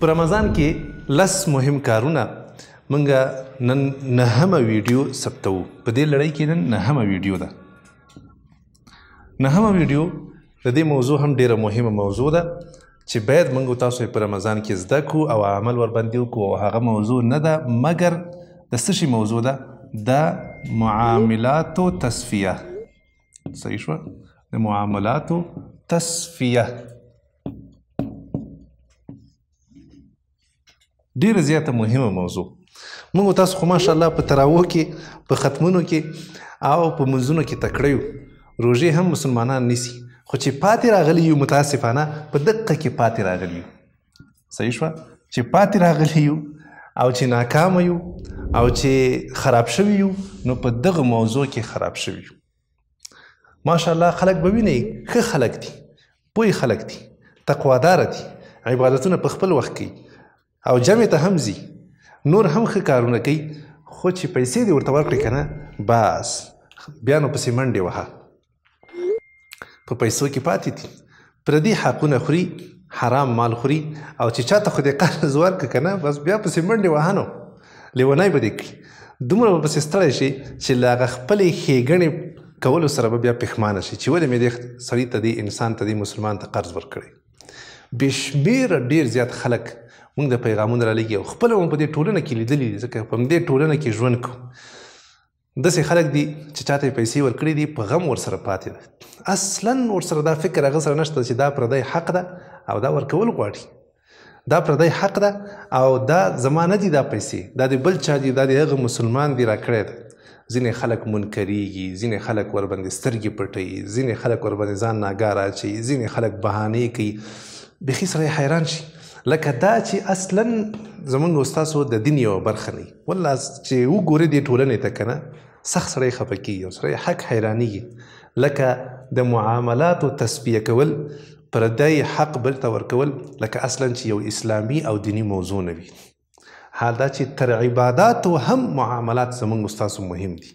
په رمضان کې لس مهم کارونه منګه نن نهمه ویډیو ثبتو په دې لړۍ کې نن نهمه ویډیو ده نهمه ویډیو د دې موضوع هم ډیره مهمه موضوع ده چې باید موږ تاسو په رمضان کې زده کو او عمل وربندې وکړو او هغه موضوع نه ده مګر د څه موضوع ده د معاملاتو تصفیه صحیح شو د معاملاتو تصفیه ډیره زیاته مهمه موضوع موږ تاسو خو ماشاءالله په تراوو کې په ختمونو کې او په منځونو کې تکړه یو روژې هم مسلمانان نیسي خو چې پاتې راغلی یو متاسفانه په دقه کې پاتې راغلی یو صحیح شوه چې پاتې راغلی یو او چې ناکام یو او چې خراب شوی یو نو په دغه موضوع کې خراب شوی یو ماشاءالله خلک به وینئ ښه خلک دي پوه خلک دي تقواداره دي عبادتونه په خپل وخت کوي او جمع ته هم ځي نور هم ښه کارونه کوي خو چې پیسې دې ورته ورکړې که نه بس بیا نو پسې منډې وهه په پیسو کې پاتې دي پردي حقونه خوري حرام مال خوري او چې چاته خو دې قرض ورکړه که نه بس بیا پسې منډې وهه نو لیونی به دې کړي دومره به پسې ستړی شي چې له هغه خپلې ښېګڼې کولو سره به بیا پښیمانه شي چې ولې مې دې سړي ته دې انسان ته دې مسلمان ته قرض ورکړی بې شمېره ډېر زیات خلک موږ د پیغامونو را لګي او خپل هم په دې ټولنه کې لیدلې ځکه په دې ټولنه کې ژوند کوو داسې خلک دي چې چاته پیسې ورکړي دي په غم ورسره پاتې ده اصلا ورسره دا فکر هغه سره نشته چې دا پردی حق ده او دا ورکول غواړي دا پردی حق ده او دا زمانه دي دا پیسې دا د بل چا دي دا د هغه مسلمان دی راکړی ده ځینې خلک منکریږي ځینې خلک ورباندې سترګې پټوي ځینې خلک ورباندې ځان ناګار اچوي ځینې خلک بهانې کوي بیخي سړی حیران شي لکه دا چې اصلا زمونږ استادو د دین یو برخه نه ولا چې وګوري د ټولنې ته کنه سخت سره خپکی او سره حق حیرانی لکه د معاملات او تسبیه کول پردای حق بل ته ورکول لکه اصلا چې یو اسلامي او دینی موضوع نه وي حال دا چې تر عبادات او هم معاملات زمونږ استادو مهم دي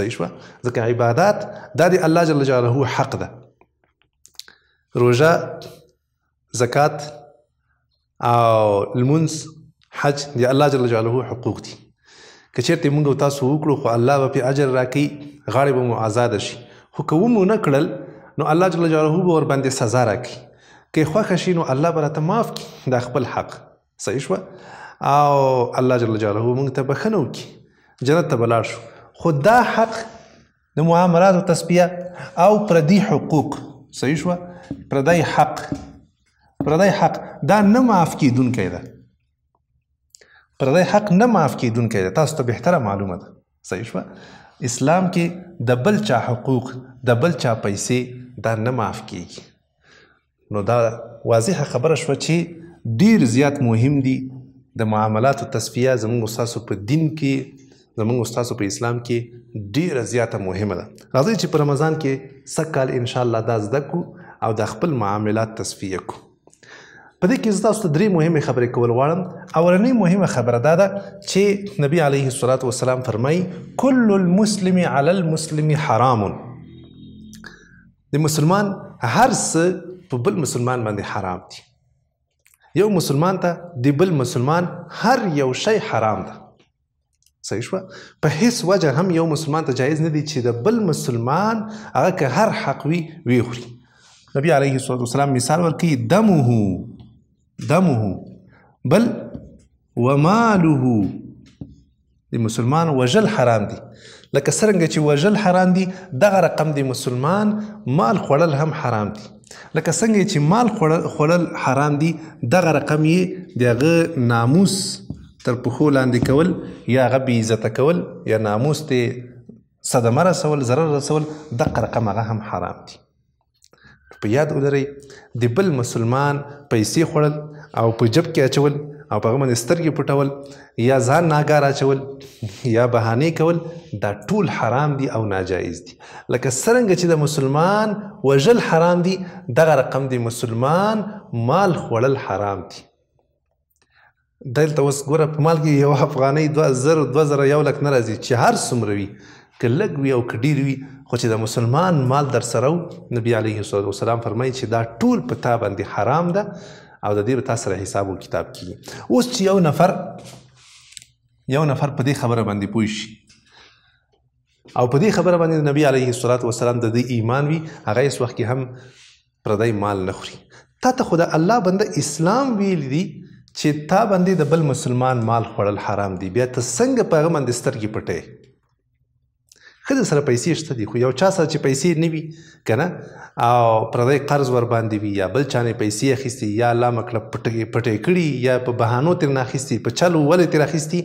صحیح شو ځکه عبادات د الله جل جلاله حق ده روژه زکات او المنز حج دی الله جل جلاله حقوق دي که چیرته موږ تاسو وکړو خو الله به په اجر راکړي غاړه به مو آزاد شي خو که مو نه کړل نو الله جل جلاله به ور باندې سزا راکړي که خوښ شي نو الله به راته معاف کړي دا خپل حق صحیح شو او الله جل جلاله موږ ته بخنو کی جنت ته بلار شو خو دا حق د معاملات او تسبیح او پردي حقوق صحیح شو پردي حق پردای حق دا نه معاف کیدونکی ده پردای حق نه معاف کیدونکی ده تاسو ته بهتره معلومه ده صحیح شوه اسلام کې د بل چا حقوق د بل چا پیسې دا نه معاف کیږي نو دا واضحه خبره شوه چې ډیر زیات مهم دي د معاملاتو تصفیه زموږ استاسو په دین کې زموږ استاسو په اسلام کې ډیره زیاته مهمه ده راځئ چې په رمضان کې سږ کال انشاءالله دا زده کړو او د خپل معاملات تصفیه کړو په دې کې تاسو ته درې مهمه خبرې کول غواړم اولنۍ مهمه خبره دا ده چې نبی علیه الصلاۃ والسلام فرمایي کل المسلم علی المسلم حرام د مسلمان هر څه په بل مسلمان باندې حرام دي یو مسلمان ته د بل مسلمان هر یو شی حرام ده صحیح شو په هیڅ وجه هم یو مسلمان ته جایز نه دي چې د بل مسلمان هغه که هر حق وی وی خوري نبی علیه الصلاۃ والسلام مثال ورکړي دمه دمه بل وماله د مسلمان وجل حرام دي لکه څنګه چې وجل حرام دي دغه رقم د مسلمان مال خوړل هم حرام دي لکه څنګه چې مال خوړل حرام دي دغه رقم یې دغه ناموس تر پخو لاندې کول یا غبي عزت کول یا ناموس ته صدمه رسول ضرر رسول دغه رقم هغه هم حرام دي په یاد ولرئ د بل مسلمان پیسې خوړل او په جب کې اچول او په هغه باندې سترګې پټول یا ځان ناګار اچول یا بهانې کول دا ټول حرام دي او ناجایز دي لکه څرنګه چې د مسلمان وژل حرام دي دغه رقم د مسلمان مال خوړل حرام دي دلته اوس ګوره په مال کې یو افغانۍ دوه زره دوه زره یو لک نه راځي چې هر څومره وي که لږ وي او که ډیر وي خو چې د مسلمان مال در سره نبی علیه السلام فرمایي چې دا ټول په تا باندې حرام ده او د دې په تا سره حساب او کتاب کیږي اوس چې یو نفر یو نفر په دې خبره باندې پوه شي او په دې خبره باندې نبی علیه الصلاۃ والسلام د دې ایمان وي هغه اس وخت کې هم پردای مال نه خوري تا ته خدا الله بنده اسلام ویل دی چې تا باندې د بل مسلمان مال خوړل حرام دی بیا ته څنګه په هغه باندې سترګې پټې خځه سره پیسې شته دي خو یو چا سره چې پیسې نه وي کنه او پردی قرض ور باندې وي یا بل چا نه پیسې اخیستي یا الله مکړه پټې پټې کړي یا په بهانو تر نه اخیستي په چلو ولې تر اخیستي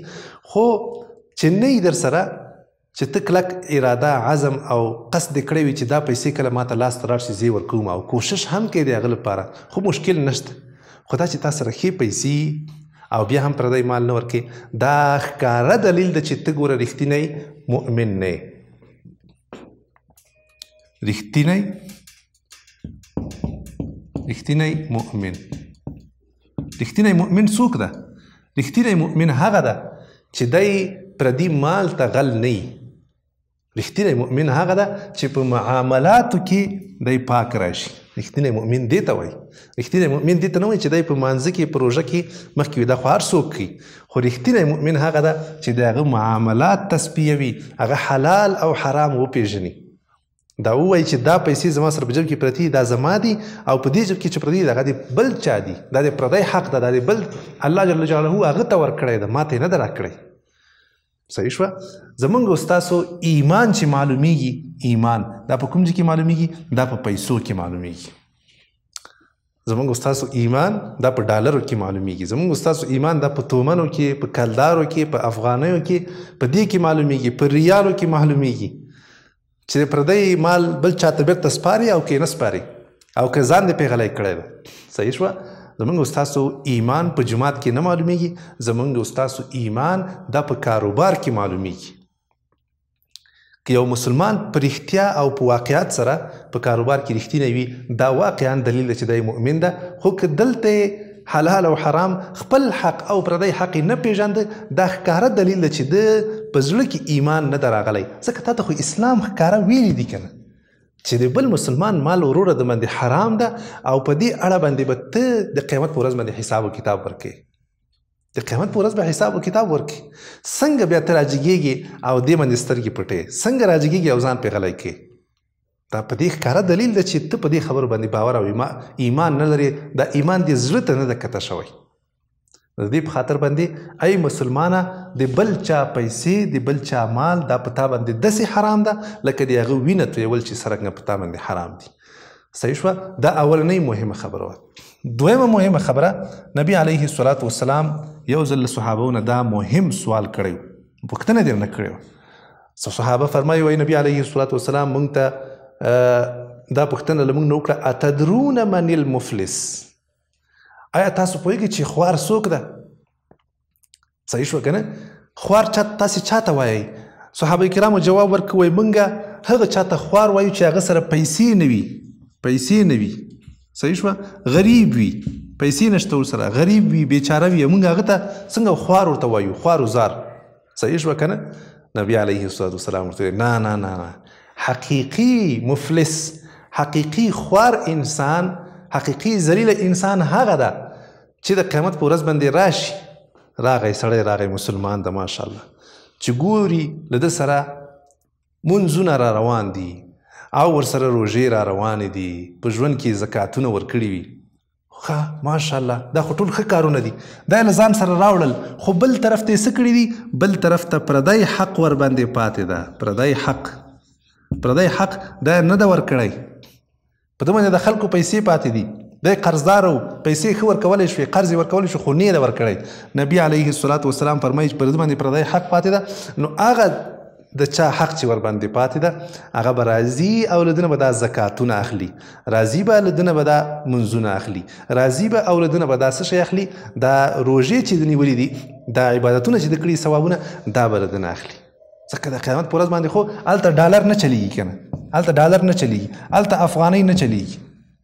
خو چې نه در سره چې ته کلک اراده عزم او قصد کړی وي چې دا پیسې کله ماته لاس ته راشي زی ورکوم او کوشش هم کوي د هغه لپاره خو مشکل نشته خو دا چې تا سره ښې پیسې او بیا هم پردی مال نه ورکې دا ښکاره دلیل ده چې ته ګوره رښتینی مؤمن نه رښتینی رښتینی مؤمن رښتینی مؤمن څوک ده رښتینی مؤمن هغه ده چې دی پردي مال ته غل نه رښتینی مؤمن هغه ده چې په معاملاتو کې دی پاک راشي رښتینی مؤمن دی ته وایي رښتینی مؤمن دی ته نه وایي چې دی په مانځه کې په روژه کې مخکې وي دا خو هر څوک کوي خو رښتینی مؤمن هغه ده چې د هغه معاملات تسپیوي هغه حلال او حرام وپیژني دا وای چې دا پیسې زما سره بجب کې پرتی دا زما دي او په دې جب کې چې پردي دا غدي بل چا دي دا د پردای حق دا د بل الله جل جلاله هغه ته ورکړی دا ماته نه درکړی صحیح شو زمونږ استادو ایمان چې معلومیږي ایمان دا په کوم ځای کې معلومیږي دا په پیسو کې معلومیږي زمونږ استادو ایمان دا په ډالرو کې معلومیږي زمونږ استادو ایمان دا په تومنو کې په کلدارو کې په افغانیو کې په دې کې معلومیږي په ریالو کې معلومیږي چې پردی مال بل چاته بیرته سپاري او کې نه سپاري او که ځان دې پیغلی کړی ده صحیح شوه زمونږ استاسو ایمان په جماعت کې نه معلومیږي زمونږ استاسو ایمان دا په کاروبار کې معلومیږي که یو مسلمان په رښتیا او په واقعیت سره په کاروبار کې رښتینی وي دا واقعا دلیل دی چې دی مؤمن ده خو که دلته حلال او حرام خپل حق او پردی حق نه پیژند دا ښکاره دلیل دی چې د په زړه کې ایمان نه دراغلی ځکه تا ته خو اسلام ښکاره ویلی دی که نه چې د بل مسلمان مال وروره د باندې حرام ده او په دې اړه باندې به ته د قیامت په ورځ باندې حساب او کتاب ورکې د قیامت په ورځ به حساب او کتاب ورکې څنګه بیا ته راجګېږي او دې باندې سترګې پټې څنګه راجګېږي او ځان پې غلی کې دا په دې ښکاره دلیل ده چې ته په دې خبر باندې باور او ایمان نه لري دا ایمان دې زړه ته نه د کته شوی د دې په خاطر باندې ای مسلمانه د بل چا پیسې د بل چا مال دا پتا باندې داسې حرام ده لکه د هغه وینه تویول چې سرګنه پتا باندې حرام دي صحیح شو دا اولنۍ مهمه خبره وه دویمه مهمه خبره نبی علیه الصلاۃ والسلام یو ځل صحابهونه دا مهم سوال کړی پوښتنه دې نه کړې صحابه فرمایي وای نبی علیه الصلاۃ والسلام مونږ ته دا پښتنه لمون نو کړه اتدرون من المفلس آیا تاسو پوهیږئ چې خوار څوک ده صحیح شو کنه خوار چا تاسو چاته وایي صحابه کرامو جواب ورکوي مونږه هغه چاته خوار وایو چې هغه سره پیسې نه وي پیسې نه وي صحیح شو غریب وي پیسې نشته سره غریب وي بیچاره وي مونږ هغه ته څنګه خوار ورته وایو خوار وزار صحیح شو کنه نبی علیه الصلاه والسلام ورته نه نه نه نه حقیقی مفلس حقیقی خوار انسان حقیقی ذلیل انسان هغه ده چې د قیامت په ورځ باندې راشي راغی سړی راغی مسلمان ده ماشاءالله چې ګوري له ده سره منځونه را روان دي او ورسره روژې را روانې دي په ژوند کې زکاتونه ورکړي وي ښه ماشاءالله دا خو ټول ښه کارونه دي دا یې له ځان سره راوړل خو بل طرف ته یې څه کړي دي بل طرف ته پردی حق ور باندې پاتې ده پردی حق پردی حق دا نه د ورکړی په دمنه د خلکو پیسې پاتې دي د قرضدارو پیسې خور کولې شوې قرض ورکول شو خو نه د ورکړی نبی علیه الصلاۃ والسلام فرمایي چې پر دمنه پردی حق پاتې ده نو هغه د چا حق چې ور باندې پاتې ده هغه به راضي اولادونه به دا زکاتونه اخلي راضي به اولادونه به دا منځونه اخلي راضي به اولادونه به دا څه شي اخلي دا روژې چې نیولې دي دا عبادتونه چې د کړي ثوابونه دا به اخلي ځکه د قیامت پر ورځ باندې خو الته ډالر نه چلیږي کنه الته ډالر نه چلیږي الته افغانۍ نه چلیږي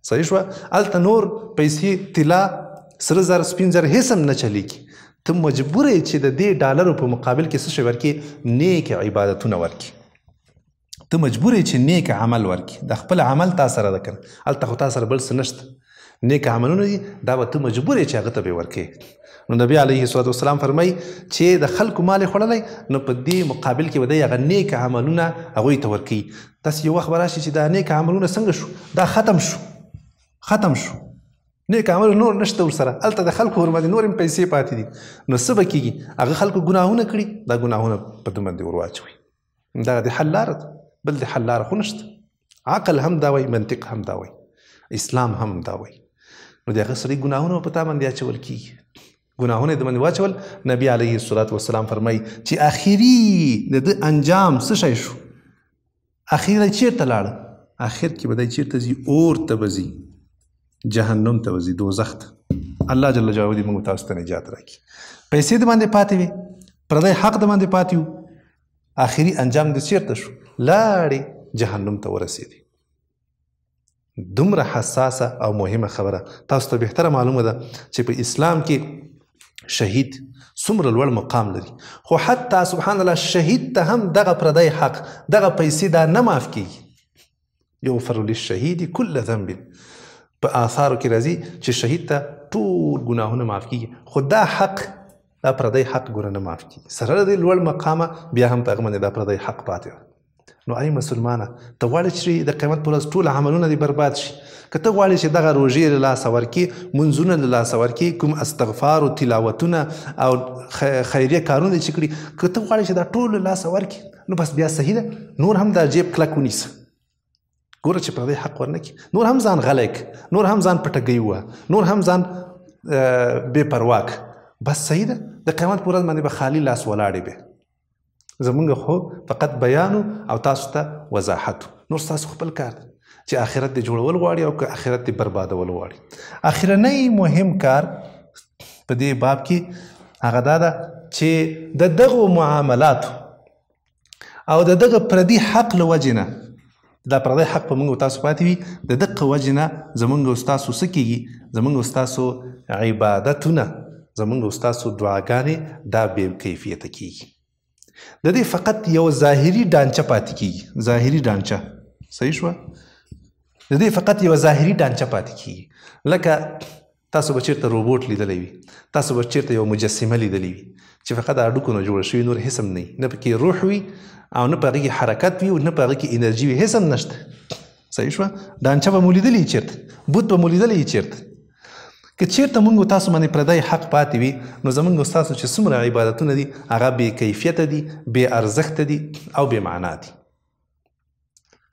صحیح شو الته نور پیسې طلا سره زر سپین زر هیڅ هم نه چلیږي ته مجبور یې چې د دې ډالرو په مقابل کې څه شی ورکې نیک عبادتونه ورکې ته مجبور یې چې نیک عمل ورکې د خپل عمل تا سره ده کنه الته خو تا سره بل څه نشته نیک عملونه دي دا به ته مجبور یې چې هغه ته به ورکې نو نبی علیه الصلاه والسلام فرمای چې د خلکو مال خوړلی نو په دې مقابل کې به دی هغه نیک عملونه هغوی ته ورکوي تاسو یو وخت به راشي چې دا نیک عملونه څنګه شو دا ختم شو ختم شو نیک عمل نور نشته ورسره الته د خلکو ور باندې نور هم پیسې پاتې دي نو څه به کېږي هغه خلکو ګناهونه کړي دا ګناهونه په دې باندې ور واچوي دا د حل لار بل د حل لار خو نشته عقل هم دا وای منطق هم دا وای اسلام هم دا وای نو دغه سړي ګناهونه په تا باندې اچول کیږي ګناهونه د باندې واچول نبی علیه الصلاۃ والسلام فرمای چې اخیری د د انجام څه شی شو اخیره چیرته لاړ اخر کې بدای چیرته زی اور ته بزی جهنم ته وزي دوزخ ته الله جل جلاله دې موږ تاسو ته نجات راکړي پیسې د باندې پاتې وي پردای حق د باندې پاتې وو اخیری انجام د چیرته شو لاړې جهنم ته ورسېدی دومره حساسه او مهمه خبره تاسو ته بهتره معلومه ده چې په اسلام کې شهید څومره لوړ مقام لري خو حتی سبحان الله شهید ته هم دغه پردی حق دغه پیسې دا نه معاف کیږي یغفر للشهید کل ذنب په آثارو کې راځي چې شهید ته ټول ګناهونه معاف کیږي خو دا حق دا پردی حق ګره نه معاف کیږي سره د لوړ مقامه بیا هم په هغه باندې دا پردی حق پاتې نو ای مسلمانه ته غواړې چې د قیامت پر ورځ ټول عملونه دې برباد شي که ته غواړې چې دغه روژې له لاسه ورکړي منځونه له لاسه ورکړي کوم استغفار او تلاوتونه او خیریه کارونه چې کړي که ته غواړې چې دا ټول له لاسه ورکړي نو بس بیا صحیح ده نور هم دا جیب کلک ونیسه ګوره چې پردی حق ورنکړي نور هم ځان غلی نور هم ځان پټګی ووه نور هم ځان بې پرواک بس صحیح ده د قیامت پر ورځ باندې به خالي لاس ولاړې به زمونږ خو فقط بیان او تاسو ته وضاحت نور تاسو خپل کار چې آخرت دی جوړول غواړي او که آخرت دی بربادول غواړي اخرنۍ مهم کار په دې باب کې هغه دا ده چې د دغه معاملات او د دغه پردي حق لوجنه دا پردی حق په موږ تاسو پاتې وي د دقه وجنه زمونږ استادو سکیږي زمونږ استادو عبادتونه زمونږ استادو دعاګانې دا بې کیفیت کیږي د دې فقط یو ظاهري ډانچه پاتې کیږي ظاهري ډانچه صحیح شو د دې فقط یو ظاهري ډانچه پاتې کیږي لکه تاسو به چیرته روبوټ لیدلی وي تاسو به چیرته یو مجسمه لیدلی وي چې فقط د هډوکو نه جوړه شوي نور هیڅ هم نه نه پکې روح وي او نه په هغې کې حرکت وي او نه په هغې کې انرژي وي هیڅ هم نشته صحیح شوه ډانچه به مو لیدلی چیرته بوت به مو لیدلی چیرته که چیرته مونږ تاسو باندې پردای حق پاتې وي نو زمونږ تاسو چې څومره عبادتونه دي هغه بې کیفیت دي بې ارزښت دي او بې معنا دي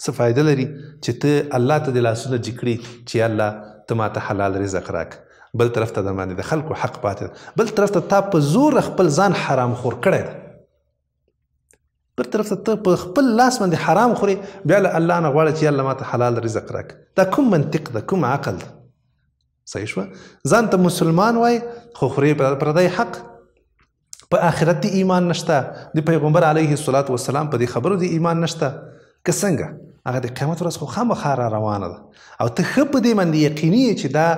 څه فایده لري چې ته الله ته د لاسونه جکړي چې الله ته ماته حلال رزق راک بل طرف ته د باندې د خلکو حق پاتې بل طرف ته تا په زور خپل ځان حرام خور کړی دی بل طرف ته په خپل لاس باندې حرام خوري بیا له الله نه غواړي چې الله ماته حلال رزق راک دا کوم منطق ده کوم عقل ده صحیح شو ځان ته مسلمان وای خو خوري پردای حق په آخرت دی ایمان نشته د پیغمبر علیه الصلاۃ والسلام په دې خبرو دی ایمان نشته که څنګه هغه د قیامت ورځ خو خامخا را روانه ده او ته خپ دې باندې یقیني چې دا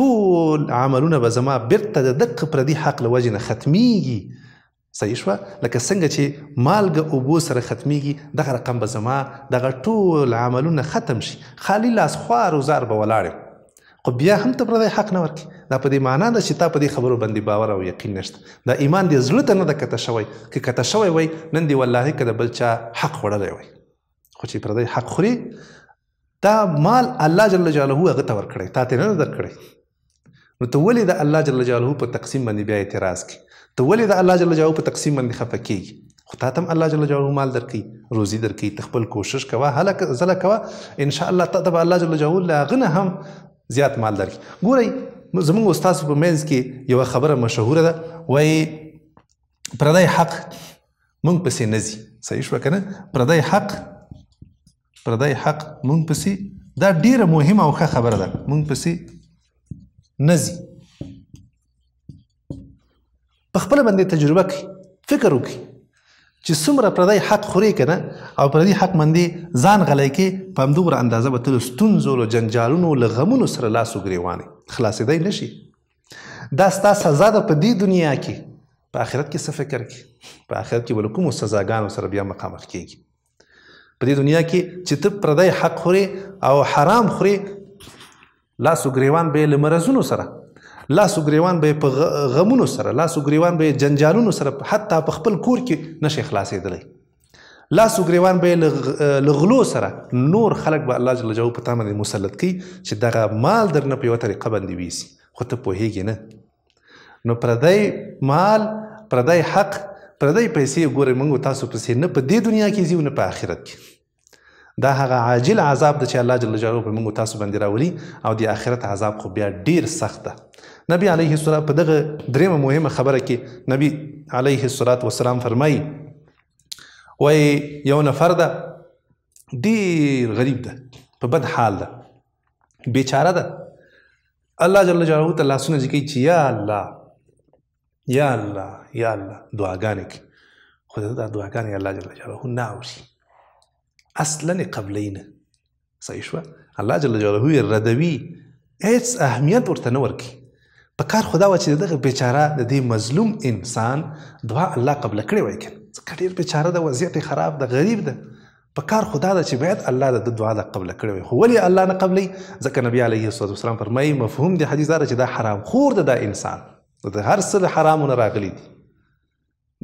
ټول عملونه به زما بیرته د دق پردي حق له وجې نه ختمیږي صحیح شوه لکه څنګه چې مالګه اوبو سره ختمیږي دغه رقم به زما دغه ټول عملونه ختم شي خالی لاس خوار وزار به ولاړم خو بیا هم ته پردی حق نه ورکي دا په دې معنا ده چې تا په دې خبرو باندې باور او یقین نشته دا ایمان دې زړه ته نه ده کته شوی که کته شوی وای نن دې والله که د بل چا حق خوړلی وای خو چې پردی حق خوري دا مال الله جل جلاله هغه ته ورکړی تا ته نه درکړی نو ته ولې د الله جل جلاله په تقسیم باندې بیا اعتراض کی ته ولې د الله جل جلاله په تقسیم باندې خفه کیږي خو تاسو هم الله جل جلاله مال درکې روزي درکې تخپل کوشش کوه هله زله کوه ان شاء الله تاسو به الله جل جلاله غنه هم زیات مال درک ګورئ زمونږ استاد په منځ کې یو خبره مشهوره ده وایي پردای حق مونږ پسې نزي صحیح شو کنه پردای حق پردای حق مونږ پسې دا ډیره مهمه او ښه خبره ده مونږ پسې نزي په خپل باندې تجربه کوي فکر وکړي چې څومره پردی حق خوري کنه او پردی حق مندې ځان غلای کې په همدومره اندازه به تل ستونزو له جنجالونو له غمونو سره لاس وګریوانې خلاصېدی نشي دا ستا سزا ده په دې دنیا کې په آخرت کې څه فکر کې په آخرت کې ولکوم سزاګانو سره بیا مخامخ کیږي په دې دنیا کې چې ته پردی حق خوري او حرام خوري لاس وګریوان به لمرزونو سره لاس وګریوان به په غمونو سره لاس وګریوان به جنجالونو سره حتی په خپل کور کې نشي خلاصېدلی لاس وګریوان به لغلو سره نور خلق به الله جل جلاله په تامه مسلط کی چې دغه مال درنه په یو طریقه باندې ویسي خو ته پوهیږي نه نو پردای مال پردای حق پردای پیسې ګورې موږ تاسو پسې نه په دې دنیا کې زیو نه په آخرت کې دا هغه عاجل عذاب د چې الله جل جلاله په موږ تاسو باندې راولي او د آخرت عذاب خو بیا ډیر سخت ده نبی علیه السلام په دغه درېمه مهمه خبره کې نبی علیه السلام فرمایي وای یو نفر ده ډیر غریب ده په بد حال ده بیچاره ده الله جل جلاله ته لاسونه ځکوي چې یا الله یا الله یا الله دعاګانې کوي خو دا دعاګانې الله جل جلاله نه اوري اصلا قبلی نه صحیح شوه الله جل جلاله یې ردوي هیڅ اهمیت ورته نه ورکوي په کار خدا و چې دغه بیچاره د دې مظلوم انسان دعا الله قبل کړی وای کنه ځکه ډیر بیچاره د وضعیت خراب د غریب ده په کار خدا ده چې باید الله د دعا د قبل کړی وای خو ولی الله نه قبلې ځکه نبی علیه الصلوات والسلام فرمایي مفهوم دی حدیث دا چې دا حرام خور ده دا انسان د هر څه حرامونه راغلي دي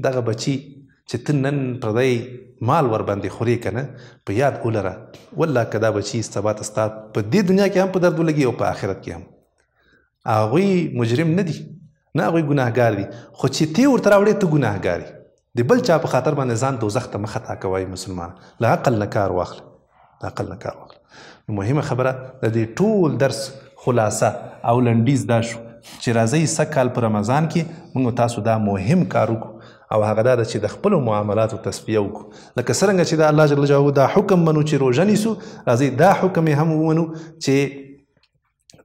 دغه بچی چې ته نن پردی مال ور باندې خوري کنه په یاد ولره والله کدا بچی سبا تستا په دې دنیا کې هم په درد لګي او په آخرت کې هم هغوی مجرم نه دي نه هغوی ګناهګار دي خو چې تی ورته راوړې ته ګناهګار د بل چا په خاطر باندې ځان دوزخ ته مخه تا کوي مسلمان له عقل نه کار واخله له عقل نه کار واخله مهمه خبره د دې ټول درس خلاصه او لنډیز دا شو چې راځي سکال په رمضان کې موږ تاسو دا مهم کار وکړو او هغه دا چې د خپل معاملاتو تصفیه وکړو لکه څنګه چې دا الله جل جلاله دا حکم منو چې روزه نیسو راځي دا حکم هم ومنو چې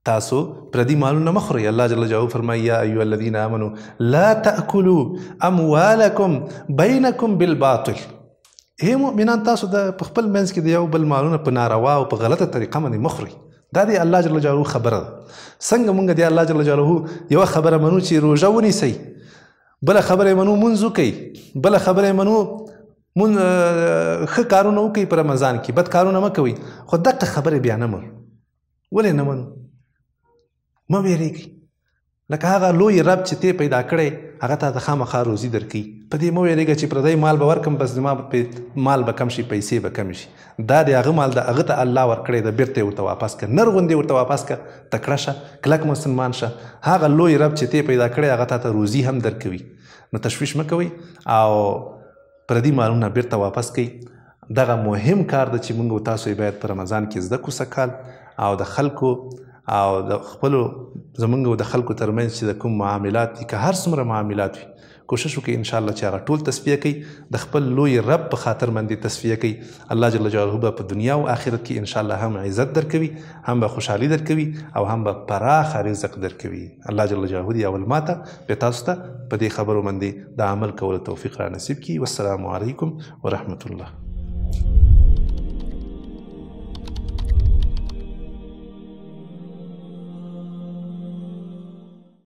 تاسو پردي مالونه مخوري الله جل جلاله فرمایي یا ایها الذين امنوا لا تاكلوا اموالكم بينكم بالباطل هي مؤمنان تاسو د خپل منځ کې د یو بل مالونه په ناروا او په غلطه طریقه باندې مخوري دا دی الله جل جلاله خبره څنګه مونږ دی الله جل جلاله یو خبره منو چې روزه ونیسي بل خبره منو منځو کوي بل خبره منو مون خ کارونه کوي پر رمضان کې بد کارونه مکوي خو دغه خبره بیان نه مر ولې نه منو مو ویریږي لکه هغه لوی رب چې ته پیدا کړې هغه ته د خامخا روزي درکې په دې مو ویریږي چې پردی مال به ورکم بس زما مال به کم شي پیسې به کم شي دا د هغه مال د هغه ته الله ورکړې د بیرته ورته واپس ک نر غوندې ورته واپس ک تکړه شه کلک مسلمان شه هغه لوی رب چې ته پیدا کړې هغه ته روزي هم درکوي نو تشویش مکوي او پردی مالونه بیرته واپس کړئ دغه مهم کار د چې موږ تاسو باید په رمضان کې زده کو سکال او د خلکو او د خپل زمونږ د خلکو ترمنځ چې د کوم معاملات دي که هر څومره معاملات وي کوشش وکړي ان شاء الله چې هغه ټول تصفیه کوي د خپل لوی رب په خاطر باندې تصفیه کوي الله جل جلاله به په دنیا او آخرت کې ان شاء الله هم عزت درکوي هم به خوشحالي درکوي او هم به پراخ رزق درکوي الله جل جلاله دی اول ماته به تاسو ته په دې خبرو باندې د عمل کولو توفیق را نصیب کړي والسلام علیکم ورحمت الله